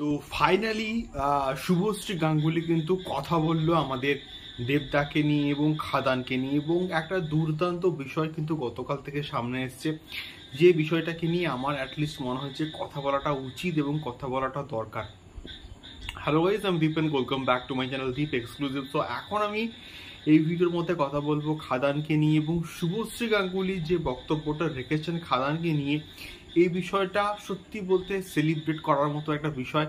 তো ফাইনালি শুভশ্রী গাঙ্গুলি কিন্তু কথা বলল আমাদের দেবদাকে নিয়ে এবং খাদানকে নিয়ে এবং একটা দুর্দান্ত বিষয় কিন্তু গতকাল থেকে সামনে এসছে যে বিষয়টাকে নিয়ে আমার অ্যাটলিস্ট মনে হয়েছে কথা বলাটা উচিত এবং কথা বলাটা দরকার হ্যালো গাইজ আমি Dipen welcome back to my channel Deep exclusive তো এখন আমি এই ভিডিওর মধ্যে কথা বলবো খাদানকে নিয়ে এবং শুভশ্রী গাঙ্গুলি যে বক্তব্যটা রেখেছেন খাদানকে নিয়ে এই বিষয়টা সত্যি বলতে সেলিব্রেট করার মতো একটা বিষয়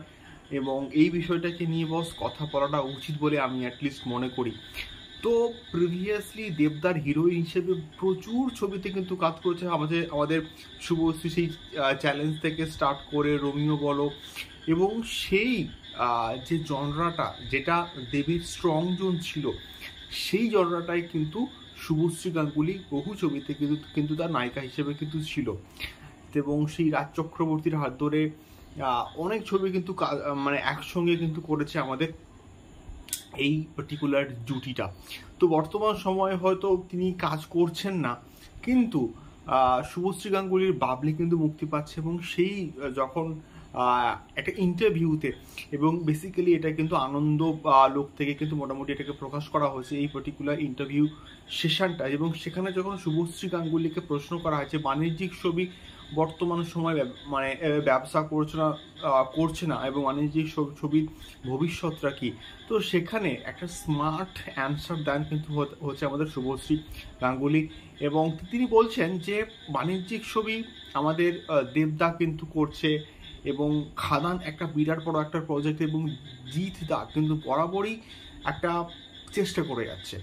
এবং এই বিষয়টাকে নিয়ে বস কথা বলাটা উচিত বলে আমি অ্যাটলিস্ট মনে করি তো প্রিভিয়াসলি দেবদার হিরোইন হিসেবে প্রচুর ছবিতে কিন্তু কাজ করেছে আমাদের আমাদের শুভশ্রী সেই চ্যালেঞ্জ থেকে স্টার্ট করে রোমিও বলো এবং সেই যে জনরাটা যেটা দেবীর স্ট্রং জোন ছিল সেই জনরাটাই কিন্তু শুভশ্রী গাঙ্গুলি বহু ছবিতে কিন্তু কিন্তু তার নায়িকা হিসেবে কিন্তু ছিল দেবংশী রাজ চক্রবর্তীর হাত ধরে অনেক ছবি কিন্তু মানে একসঙ্গে কিন্তু করেছে আমাদের এই পার্টিকুলার জুটিটা তো বর্তমান সময়ে হয়তো তিনি কাজ করছেন না কিন্তু শুভশ্রী গাঙ্গুলির বাবলি কিন্তু মুক্তি পাচ্ছে এবং সেই যখন একটা ইন্টারভিউতে এবং বেসিক্যালি এটা কিন্তু আনন্দ লোক থেকে কিন্তু মোটামুটি এটাকে প্রকাশ করা হয়েছে এই পার্টিকুলার ইন্টারভিউ সেশনটা এবং সেখানে যখন শুভশ্রী গাঙ্গুলিকে প্রশ্ন করা হয়েছে বাণিজ্যিক ছবি বর্তমান সময় মানে ব্যবসা করছে না করছে না এবং বাণিজ্যিক ছবির ভবিষ্যৎটা কি তো সেখানে একটা স্মার্ট অ্যান্সার দেন কিন্তু হচ্ছে আমাদের শুভশ্রী গাঙ্গুলি এবং তিনি বলছেন যে বাণিজ্যিক ছবি আমাদের দেবদা কিন্তু করছে এবং খাদান একটা বিরাট বড় একটা প্রজেক্ট এবং জিৎ দা কিন্তু বরাবরই একটা চেষ্টা করে যাচ্ছে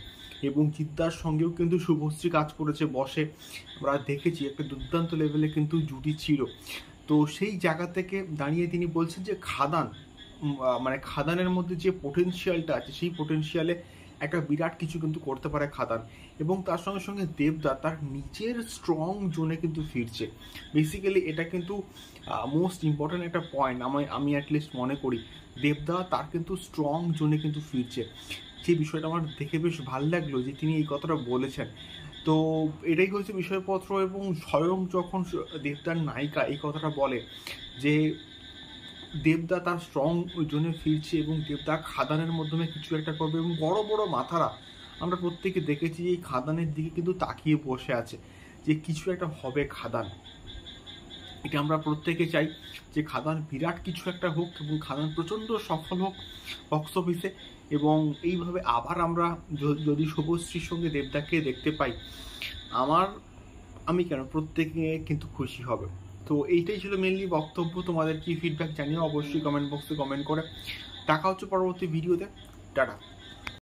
এবং চিত্তার সঙ্গেও কিন্তু শুভশ্রী কাজ করেছে বসে আমরা দেখেছি একটা দুর্দান্ত লেভেলে কিন্তু জুটি ছিল তো সেই জায়গা থেকে দাঁড়িয়ে তিনি বলছেন যে খাদান মানে খাদানের মধ্যে যে পোটেনশিয়ালটা আছে সেই পোটেনশিয়ালে একটা বিরাট কিছু কিন্তু করতে পারে খাতার এবং তার সঙ্গে সঙ্গে দেবদা তার নিজের স্ট্রং জোনে কিন্তু ফিরছে বেসিক্যালি এটা কিন্তু মোস্ট ইম্পর্ট্যান্ট একটা পয়েন্ট আমি আমি অ্যাটলিস্ট মনে করি দেবদা তার কিন্তু স্ট্রং জোনে কিন্তু ফিরছে যে বিষয়টা আমার দেখে বেশ ভালো লাগলো যে তিনি এই কথাটা বলেছেন তো এটাই হচ্ছে বিষয়পত্র এবং স্বয়ং যখন দেবদার নায়িকা এই কথাটা বলে যে দেবদা তার স্ট্রং জোনে ফিরছে এবং দেবদা খাদানের মাধ্যমে কিছু একটা করবে এবং বড় বড় মাথারা আমরা প্রত্যেকে দেখেছি এই খাদানের দিকে কিন্তু তাকিয়ে বসে আছে যে কিছু একটা হবে খাদান এটা আমরা প্রত্যেকে চাই যে খাদান বিরাট কিছু একটা হোক এবং খাদান প্রচণ্ড সফল হোক বক্স অফিসে এবং এইভাবে আবার আমরা যদি শুভশ্রীর সঙ্গে দেবদাকে দেখতে পাই আমার আমি কেন প্রত্যেকে কিন্তু খুশি হবে তো এইটাই ছিল মেনলি বক্তব্য তোমাদের কি ফিডব্যাক জানিয়ে অবশ্যই কমেন্ট বক্সে কমেন্ট করে দেখা হচ্ছে পরবর্তী ভিডিওতে টাটা